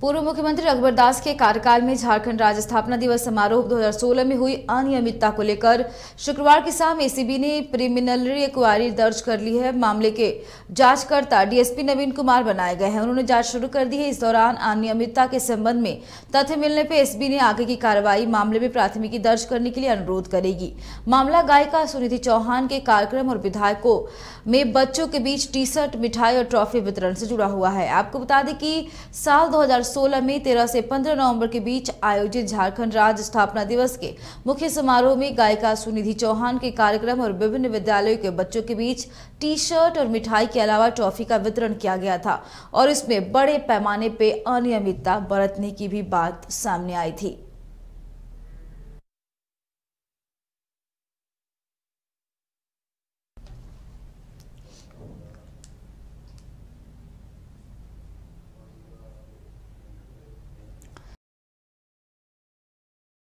पूर्व मुख्यमंत्री रघुवर दास के कार्यकाल में झारखंड राज्य स्थापना दिवस समारोह 2016 में हुई अनियमितता को लेकर शुक्रवार की शाम एसीबी ने प्रिमिनलरी इंक्वायरी दर्ज कर ली है मामले के जांचकर्ता डीएसपी नवीन कुमार बनाए गए हैं उन्होंने जांच शुरू कर दी है इस दौरान अनियमितता के संबंध में तथ्य मिलने पर एसबी ने आगे की कार्रवाई मामले में प्राथमिकी दर्ज करने के लिए अनुरोध करेगी मामला गायिका सुनिधि चौहान के कार्यक्रम और विधायकों में बच्चों के बीच टी शर्ट मिठाई और ट्रॉफी वितरण से जुड़ा हुआ है आपको बता दें कि साल दो 2016 में 13 से 15 नवंबर के बीच आयोजित झारखंड राज्य स्थापना दिवस के मुख्य समारोह में गायिका सुनिधि चौहान के कार्यक्रम और विभिन्न विद्यालयों के बच्चों के बीच टी शर्ट और मिठाई के अलावा ट्रॉफी का वितरण किया गया था और इसमें बड़े पैमाने पर अनियमितता बरतने की भी बात सामने आई थी